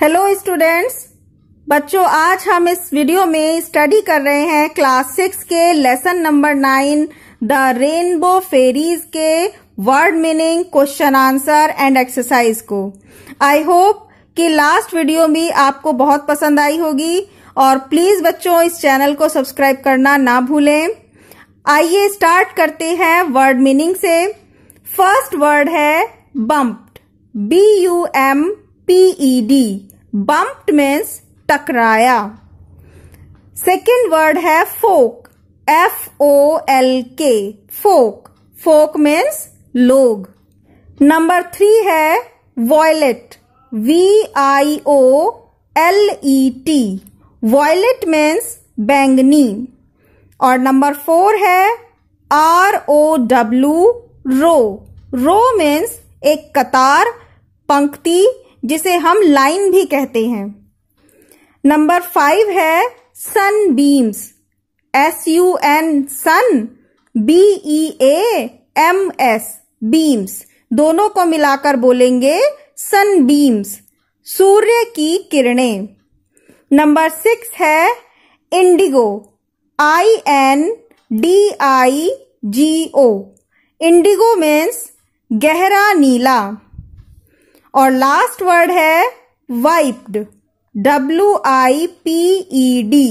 Hello students बच्चों आज हम इस वीडियो में स्टडी कर रहे हैं क्लास सिक्स के lesson number nine the rainbow fairies के word meaning question answer and exercise को आई होप कि लास्ट वीडियो भी आपको बहुत पसंद आई होगी और प्लीज बच्चों इस चैनल को सब्सक्राइब करना ना भूलें आइए स्टार्ट करते हैं वर्ड मीनिंग से फर्स्ट वर्ड है bumped B U M P E D bumped means टकराया सेकेंड वर्ड है folk F O L K folk folk means लोग नंबर थ्री है violet V I O L E T violet means बैंगनी और number four है R O W row row means एक कतार पंक्ति जिसे हम लाइन भी कहते हैं नंबर फाइव है sun beams S U N sun B E A M S beams दोनों को मिलाकर बोलेंगे सन बीम्स सूर्य की किरणें नंबर सिक्स है indigo I N D I G O indigo means गहरा नीला और लास्ट वर्ड है wiped W I P E D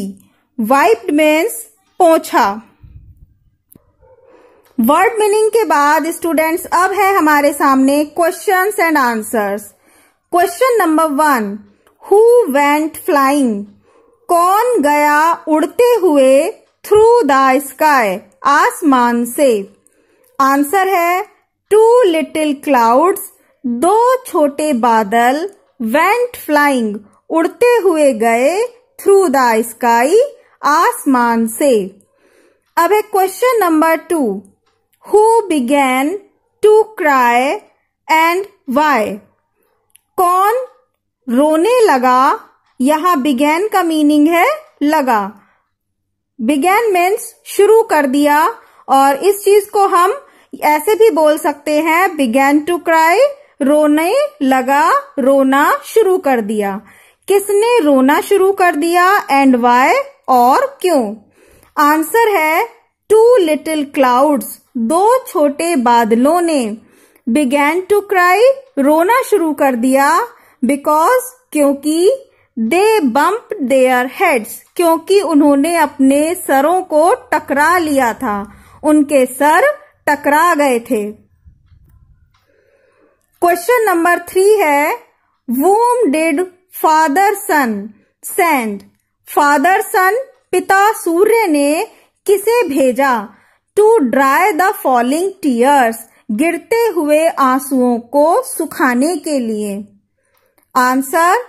wiped means पोछा वर्ड मीनिंग के बाद स्टूडेंट्स अब है हमारे सामने question and answers question number one who went flying कौन गया उड़ते हुए थ्रू द स्काई आसमान से आंसर है टू लिटिल क्लाउड्स दो छोटे बादल वेंट फ्लाइंग उड़ते हुए गए थ्रू द स्काई आसमान से अब है question number two who began to cry and why कौन रोने लगा यहां बिगेन का मीनिंग है लगा बिगेन मीन्स शुरू कर दिया और इस चीज को हम ऐसे भी बोल सकते हैं बिगेन टू क्राई रोने लगा रोना शुरू कर दिया किसने रोना शुरू कर दिया एंड वाई और क्यों आंसर है टू लिटिल क्लाउड्स दो छोटे बादलों ने बिगैन टू क्राई रोना शुरू कर दिया बिकॉज क्योंकि दे बम्प देयर हेड्स क्योंकि उन्होंने अपने सरों को टकरा लिया था उनके सर टकरा गए थे क्वेश्चन नंबर थ्री है whom did father sun send father sun पिता सूर्य ने किसे भेजा to dry the falling tears गिरते हुए आंसुओं को सुखाने के लिए आंसर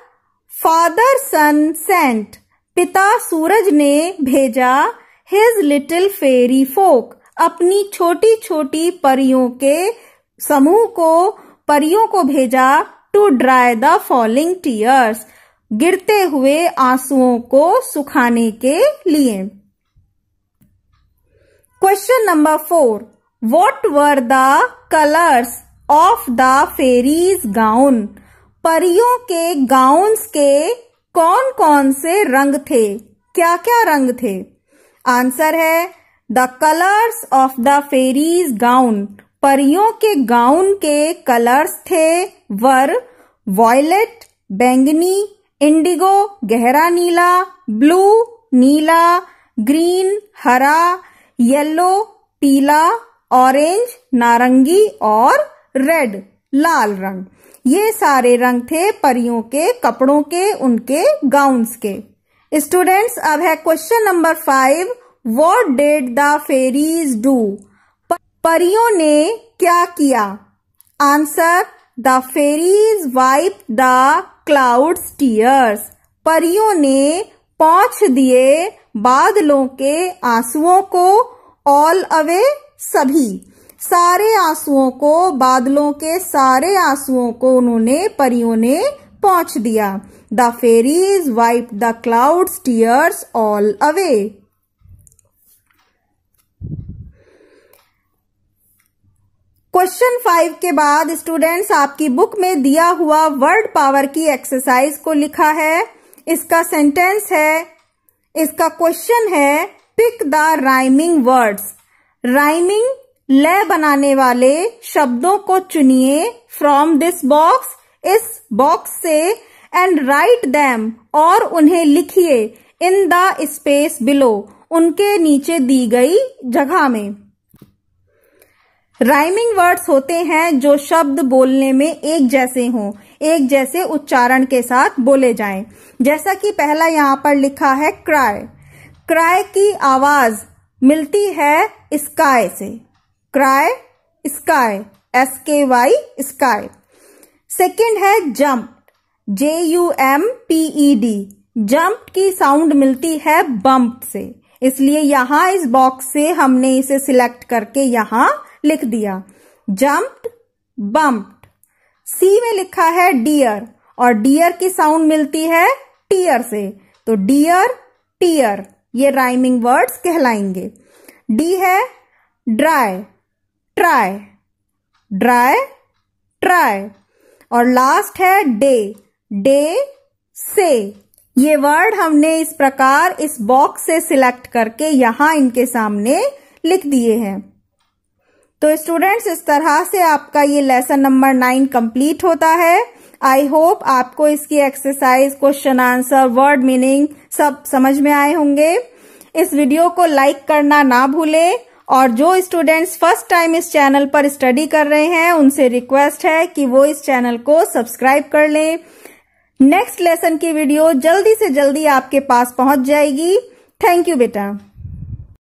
फादर सन सेंट पिता सूरज ने भेजा हिज लिटिल फेरी फोक अपनी छोटी छोटी परियों के समूह को परियों को भेजा to dry the falling tears गिरते हुए आंसुओं को सुखाने के लिए question number four what were the colours of the fairies gown परियों के गाउन्स के कौन कौन से रंग थे क्या क्या रंग थे आंसर है the colours of the fairies gown परियों के गाउन के कलर्स थे वर वॉयलेट बैंगनी इंडिगो गहरा नीला ब्लू नीला ग्रीन हरा येलो पीला ऑरेंज नारंगी और रेड लाल रंग ये सारे रंग थे परियों के कपड़ों के उनके गाउन्स के स्टूडेंट्स अब है question number five what did the fairies do परियों ने क्या किया answer the fairies wipe the clouds tears परियों ने पहुंच दिए बादलों के आंसुओं को ऑल अवे सभी सारे आंसुओं को बादलों के सारे आंसुओं को उन्होंने परियों ने पहुंच दिया the fairies wipe the clouds tears all away question five के बाद स्टूडेंट्स आपकी बुक में दिया हुआ वर्ड पावर की एक्सरसाइज को लिखा है इसका सेंटेंस है इसका क्वेश्चन है pick the rhyming words rhyming लय बनाने वाले शब्दों को चुनिए फ्रॉम दिस बॉक्स इस बॉक्स से एंड राइट दैम और उन्हें लिखिए इन द स्पेस बिलो उनके नीचे दी गई जगह में राइमिंग वर्ड्स होते हैं जो शब्द बोलने में एक जैसे हों एक जैसे उच्चारण के साथ बोले जाएं। जैसा कि पहला यहाँ पर लिखा है क्राय क्राय की आवाज मिलती है स्काई से cry sky S K Y sky second है jump J U M P E D jump की साउंड मिलती है बम्प से इसलिए यहाँ इस बॉक्स से हमने इसे सिलेक्ट करके यहाँ लिख दिया जम्प्ड बम्प्ड सी में लिखा है डियर और डियर की साउंड मिलती है टीयर से तो डियर टीयर ये राइमिंग वर्ड्स कहलाएंगे डी है ड्राई ट्राई ड्राई ट्राई और लास्ट है डे डे से ये वर्ड हमने इस प्रकार इस बॉक्स से सिलेक्ट करके यहां इनके सामने लिख दिए हैं तो स्टूडेंट्स इस तरह से आपका ये लेसन नंबर नाइन कंप्लीट होता है आई होप आपको इसकी exercise question answer word meaning सब समझ में आए होंगे इस वीडियो को लाइक करना ना भूलें और जो स्टूडेंट्स फर्स्ट टाइम इस चैनल पर स्टडी कर रहे हैं उनसे रिक्वेस्ट है कि वो इस चैनल को सब्सक्राइब कर लें नेक्स्ट लेसन की वीडियो जल्दी से जल्दी आपके पास पहुंच जाएगी थैंक यू बेटा